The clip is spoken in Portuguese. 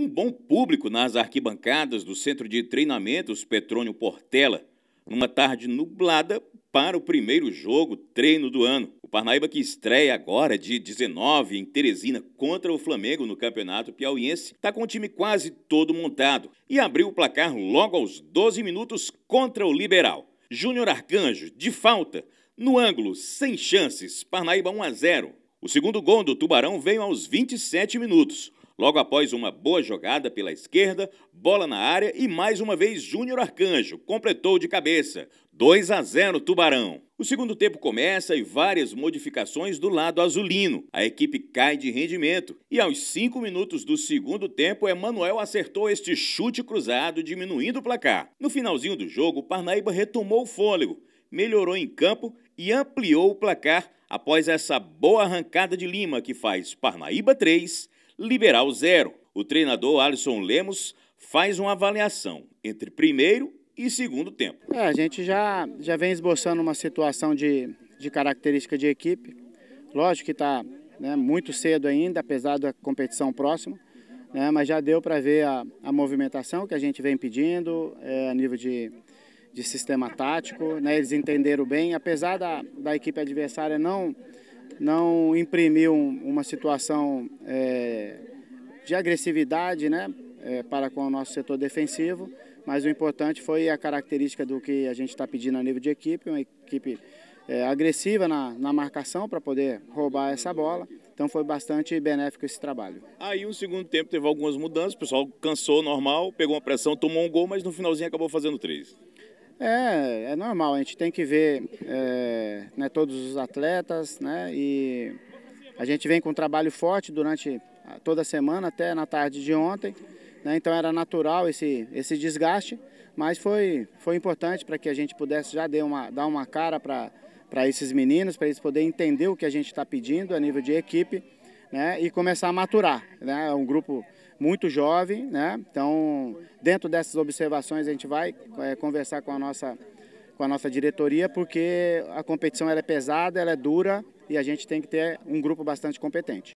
Um bom público nas arquibancadas do Centro de Treinamentos Petrônio Portela, numa tarde nublada para o primeiro jogo treino do ano. O Parnaíba que estreia agora de 19 em Teresina contra o Flamengo no Campeonato Piauiense, está com o time quase todo montado e abriu o placar logo aos 12 minutos contra o Liberal. Júnior Arcanjo, de falta, no ângulo, sem chances, Parnaíba 1 a 0. O segundo gol do Tubarão veio aos 27 minutos. Logo após uma boa jogada pela esquerda, bola na área e mais uma vez Júnior Arcanjo completou de cabeça. 2 a 0 Tubarão. O segundo tempo começa e várias modificações do lado azulino. A equipe cai de rendimento e aos 5 minutos do segundo tempo, Emanuel acertou este chute cruzado, diminuindo o placar. No finalzinho do jogo, Parnaíba retomou o fôlego, melhorou em campo e ampliou o placar após essa boa arrancada de Lima que faz Parnaíba 3 liberal zero. O treinador Alisson Lemos faz uma avaliação entre primeiro e segundo tempo. É, a gente já, já vem esboçando uma situação de, de característica de equipe. Lógico que está né, muito cedo ainda, apesar da competição próxima, né, mas já deu para ver a, a, movimentação que a gente vem pedindo é, a nível de, de sistema tático. Né, eles entenderam bem, apesar da, da equipe adversária não não imprimir um, uma situação é, de agressividade né, é, para com o nosso setor defensivo, mas o importante foi a característica do que a gente está pedindo a nível de equipe, uma equipe é, agressiva na, na marcação para poder roubar essa bola. Então foi bastante benéfico esse trabalho. Aí o segundo tempo teve algumas mudanças, o pessoal cansou normal, pegou uma pressão, tomou um gol, mas no finalzinho acabou fazendo três. É, é normal, a gente tem que ver é, né, todos os atletas, né? E a gente vem com um trabalho forte durante toda a semana, até na tarde de ontem. Né, então era natural esse, esse desgaste, mas foi, foi importante para que a gente pudesse já dar uma, dar uma cara para esses meninos, para eles poderem entender o que a gente está pedindo a nível de equipe né, e começar a maturar. Né? É um grupo muito jovem, né? então dentro dessas observações a gente vai é, conversar com a, nossa, com a nossa diretoria, porque a competição ela é pesada, ela é dura e a gente tem que ter um grupo bastante competente.